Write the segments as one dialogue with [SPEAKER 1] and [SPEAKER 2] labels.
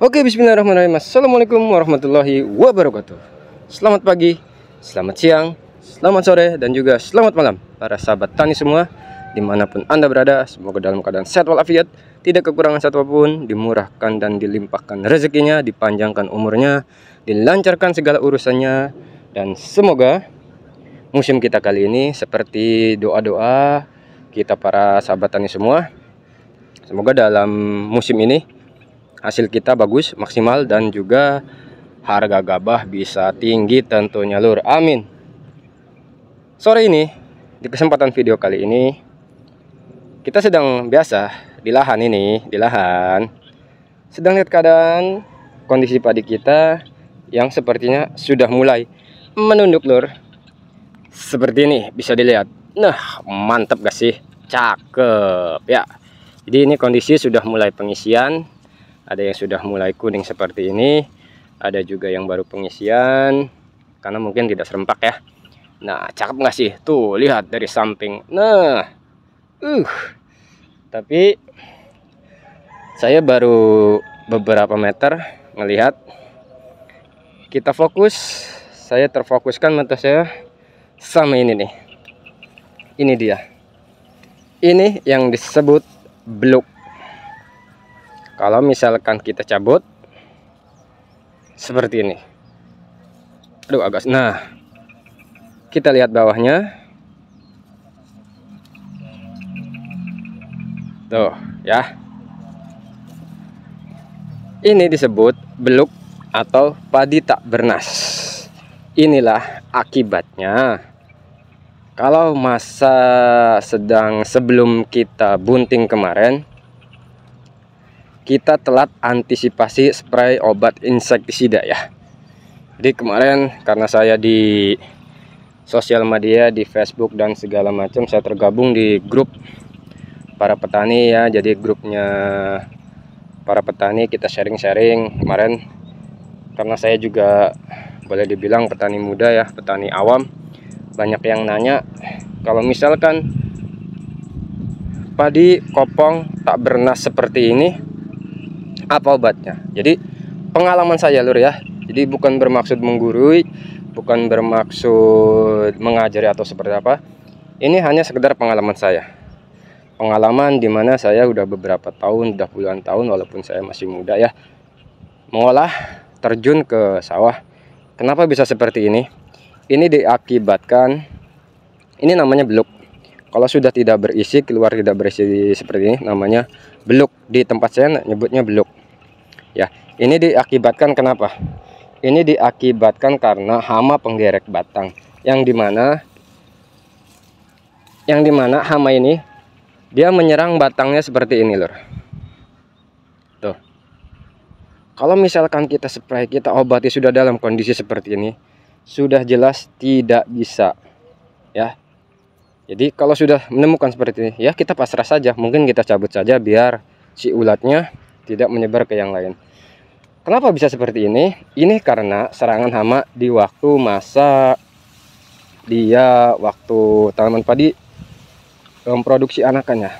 [SPEAKER 1] Oke, bismillahirrahmanirrahim. Assalamualaikum warahmatullahi wabarakatuh. Selamat pagi, selamat siang, selamat sore, dan juga selamat malam para sahabat tani semua. Dimanapun Anda berada, semoga dalam keadaan sehat walafiat, tidak kekurangan satu apapun, dimurahkan dan dilimpahkan rezekinya, dipanjangkan umurnya, dilancarkan segala urusannya, dan semoga musim kita kali ini seperti doa-doa kita para sahabat tani semua. Semoga dalam musim ini hasil kita bagus maksimal dan juga harga gabah bisa tinggi tentunya lur amin sore ini di kesempatan video kali ini kita sedang biasa di lahan ini di lahan sedang lihat keadaan kondisi padi kita yang sepertinya sudah mulai menunduk lur seperti ini bisa dilihat nah mantap gak sih cakep ya jadi ini kondisi sudah mulai pengisian ada yang sudah mulai kuning seperti ini ada juga yang baru pengisian karena mungkin tidak serempak ya nah cakep nggak sih tuh lihat dari samping nah uh tapi saya baru beberapa meter melihat. kita fokus saya terfokuskan mata saya sama ini nih ini dia ini yang disebut blok kalau misalkan kita cabut seperti ini aduh agak nah kita lihat bawahnya tuh ya ini disebut beluk atau padi tak bernas inilah akibatnya kalau masa sedang sebelum kita bunting kemarin kita telat antisipasi spray obat insektisida ya jadi kemarin karena saya di sosial media di Facebook dan segala macam saya tergabung di grup para petani ya jadi grupnya para petani kita sharing-sharing kemarin karena saya juga boleh dibilang petani muda ya petani awam banyak yang nanya kalau misalkan padi kopong tak bernas seperti ini apa obatnya jadi pengalaman saya lur ya jadi bukan bermaksud menggurui bukan bermaksud mengajari atau seperti apa ini hanya sekedar pengalaman saya pengalaman dimana saya udah beberapa tahun udah puluhan tahun walaupun saya masih muda ya mengolah terjun ke sawah kenapa bisa seperti ini ini diakibatkan ini namanya beluk kalau sudah tidak berisi keluar tidak berisi seperti ini namanya beluk di tempat saya nyebutnya beluk ya ini diakibatkan kenapa ini diakibatkan karena hama penggerek batang yang dimana yang dimana hama ini dia menyerang batangnya seperti ini lor tuh kalau misalkan kita spray kita obati sudah dalam kondisi seperti ini sudah jelas tidak bisa ya jadi kalau sudah menemukan seperti ini ya kita pasrah saja mungkin kita cabut saja biar si ulatnya tidak menyebar ke yang lain. Kenapa bisa seperti ini? Ini karena serangan hama di waktu masa dia waktu tanaman padi memproduksi anakannya.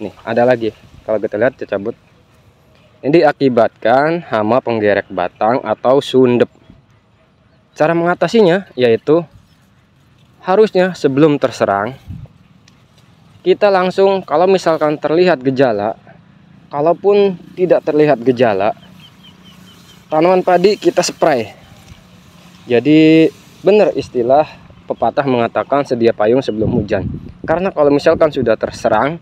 [SPEAKER 1] Nih, ada lagi. Kalau kita lihat, tercabut. Ini diakibatkan hama penggerek batang atau sundep. Cara mengatasinya yaitu harusnya sebelum terserang kita langsung kalau misalkan terlihat gejala Kalaupun tidak terlihat gejala, tanaman padi kita spray. Jadi benar istilah pepatah mengatakan sedia payung sebelum hujan. Karena kalau misalkan sudah terserang,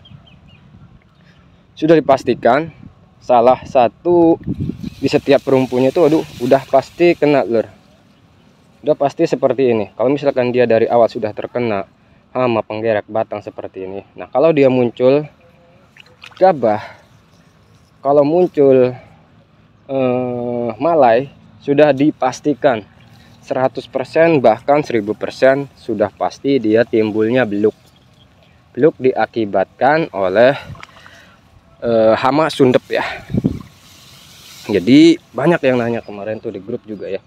[SPEAKER 1] sudah dipastikan salah satu di setiap perumpunya itu aduh udah pasti kena lur. Udah pasti seperti ini. Kalau misalkan dia dari awal sudah terkena hama penggerak batang seperti ini. Nah, kalau dia muncul gabah kalau muncul eh, malai sudah dipastikan 100% bahkan 1000% sudah pasti dia timbulnya beluk. Beluk diakibatkan oleh eh, hama sundep ya. Jadi banyak yang nanya kemarin tuh di grup juga ya.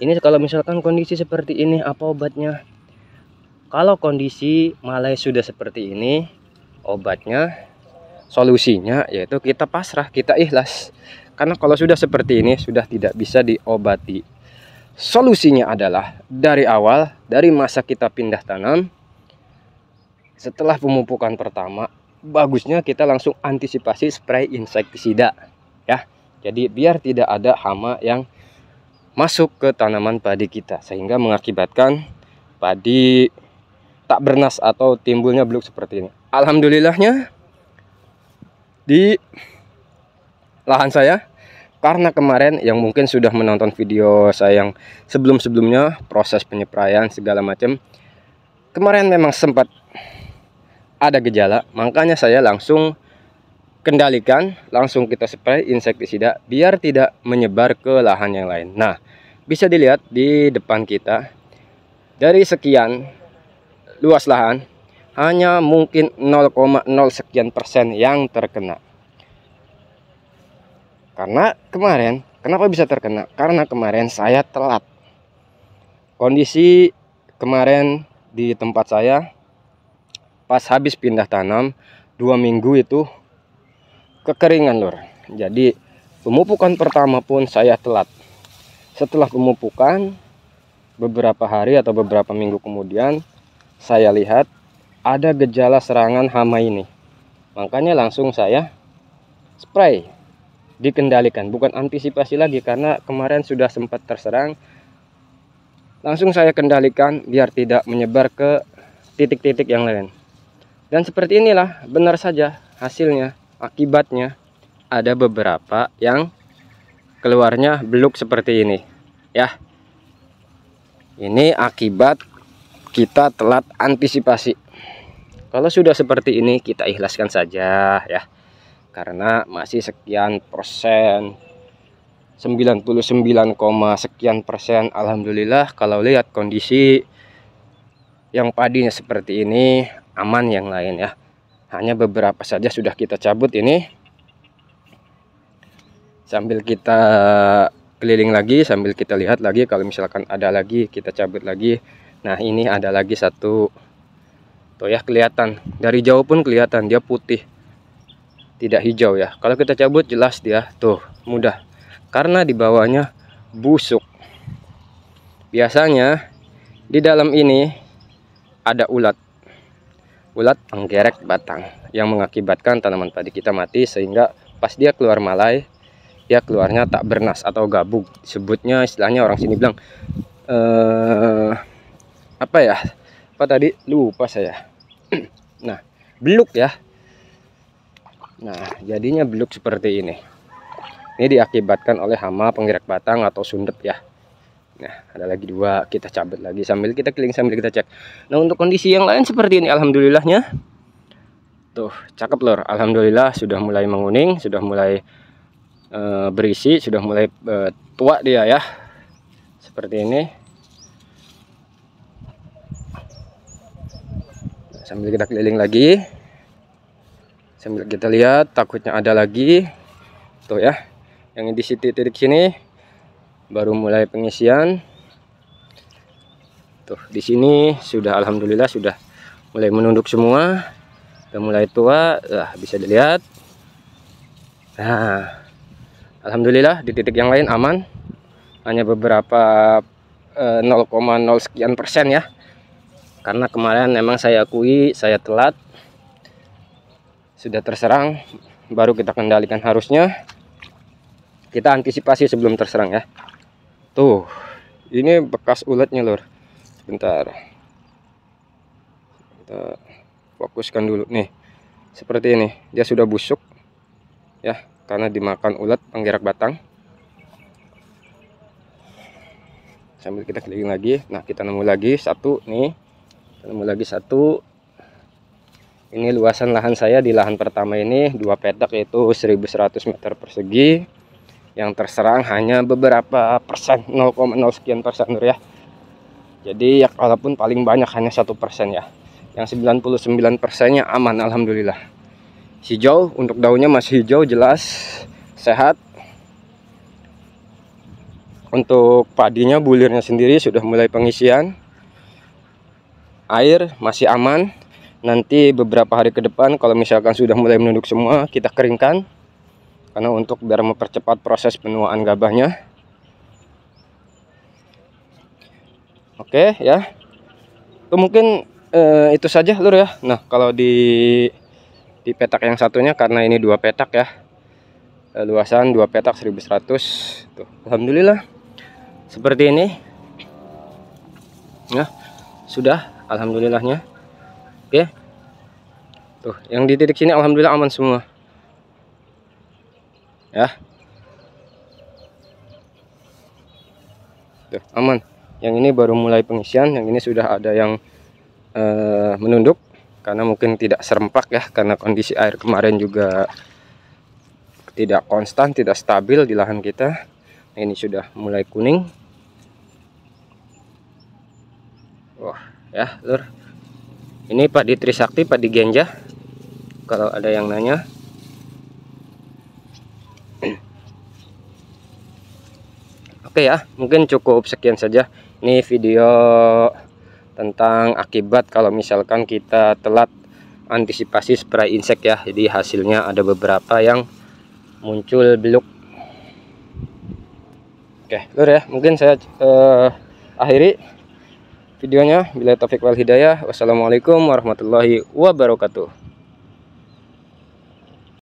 [SPEAKER 1] Ini kalau misalkan kondisi seperti ini apa obatnya? Kalau kondisi malai sudah seperti ini, obatnya solusinya yaitu kita pasrah kita ikhlas karena kalau sudah seperti ini sudah tidak bisa diobati solusinya adalah dari awal dari masa kita pindah tanam setelah pemupukan pertama bagusnya kita langsung antisipasi spray insektisida ya jadi biar tidak ada hama yang masuk ke tanaman padi kita sehingga mengakibatkan padi tak bernas atau timbulnya beluk seperti ini alhamdulillahnya di lahan saya karena kemarin yang mungkin sudah menonton video saya yang sebelum-sebelumnya proses penyepraian segala macam kemarin memang sempat ada gejala makanya saya langsung kendalikan langsung kita spray insektisida biar tidak menyebar ke lahan yang lain nah bisa dilihat di depan kita dari sekian luas lahan hanya mungkin 0,0 sekian persen yang terkena karena kemarin kenapa bisa terkena karena kemarin saya telat kondisi kemarin di tempat saya pas habis pindah tanam dua minggu itu kekeringan lur jadi pemupukan pertama pun saya telat setelah pemupukan beberapa hari atau beberapa minggu kemudian saya lihat ada gejala serangan hama ini. Makanya langsung saya spray dikendalikan, bukan antisipasi lagi karena kemarin sudah sempat terserang. Langsung saya kendalikan biar tidak menyebar ke titik-titik yang lain. Dan seperti inilah benar saja hasilnya, akibatnya ada beberapa yang keluarnya beluk seperti ini. Ya. Ini akibat kita telat antisipasi kalau sudah seperti ini kita ikhlaskan saja ya. Karena masih sekian persen 99, sekian persen Alhamdulillah kalau lihat kondisi yang padinya seperti ini aman yang lain ya hanya beberapa saja sudah kita cabut ini sambil kita keliling lagi sambil kita lihat lagi kalau misalkan ada lagi kita cabut lagi nah ini ada lagi satu Tuh ya kelihatan. Dari jauh pun kelihatan dia putih. Tidak hijau ya. Kalau kita cabut jelas dia tuh mudah. Karena di bawahnya busuk. Biasanya di dalam ini ada ulat. Ulat penggerek batang yang mengakibatkan tanaman padi kita mati sehingga pas dia keluar malai dia keluarnya tak bernas atau gabuk. Sebutnya istilahnya orang sini bilang eh apa ya? Apa tadi? Lupa saya. nah beluk ya nah jadinya beluk seperti ini ini diakibatkan oleh hama penggerak batang atau sundep ya Nah, ada lagi dua, kita cabut lagi sambil kita keliling sambil kita cek. Nah, untuk kondisi yang lain seperti ini alhamdulillahnya. Tuh, cakep lor. Alhamdulillah sudah mulai menguning, sudah mulai uh, berisi, sudah mulai uh, tua dia ya. Seperti ini. sambil kita keliling lagi sambil kita lihat takutnya ada lagi tuh ya yang di titik-titik sini baru mulai pengisian tuh di sini sudah alhamdulillah sudah mulai menunduk semua sudah mulai tua lah bisa dilihat nah alhamdulillah di titik yang lain aman hanya beberapa 0,0 eh, sekian persen ya karena kemarin memang saya akui saya telat sudah terserang baru kita kendalikan harusnya kita antisipasi sebelum terserang ya tuh ini bekas ulatnya lor. sebentar kita fokuskan dulu nih seperti ini dia sudah busuk ya karena dimakan ulat penggerak batang sambil kita keliling lagi nah kita nemu lagi satu nih Ketemu lagi satu. Ini luasan lahan saya di lahan pertama ini dua petak yaitu 1100 meter persegi yang terserang hanya beberapa persen 0,0 sekian persen ya jadi ya walaupun paling banyak hanya satu persen ya yang 99 persennya aman Alhamdulillah hijau untuk daunnya masih hijau jelas sehat untuk padinya bulirnya sendiri sudah mulai pengisian air masih aman nanti beberapa hari ke depan kalau misalkan sudah mulai menunduk semua kita keringkan karena untuk biar mempercepat proses penuaan gabahnya oke ya itu mungkin eh, itu saja lur ya nah kalau di di petak yang satunya karena ini dua petak ya eh, luasan dua petak 1100 tuh Alhamdulillah seperti ini Ya sudah alhamdulillahnya oke tuh yang di titik sini alhamdulillah aman semua ya tuh aman yang ini baru mulai pengisian yang ini sudah ada yang uh, menunduk karena mungkin tidak serempak ya karena kondisi air kemarin juga tidak konstan tidak stabil di lahan kita ini sudah mulai kuning wah ya lur ini Pak di Trisakti Pak di Genja kalau ada yang nanya oke ya mungkin cukup sekian saja ini video tentang akibat kalau misalkan kita telat antisipasi spray insek ya jadi hasilnya ada beberapa yang muncul beluk oke lur ya mungkin saya uh, akhiri videonya. Bila taufik wal hidayah. Wassalamualaikum warahmatullahi wabarakatuh.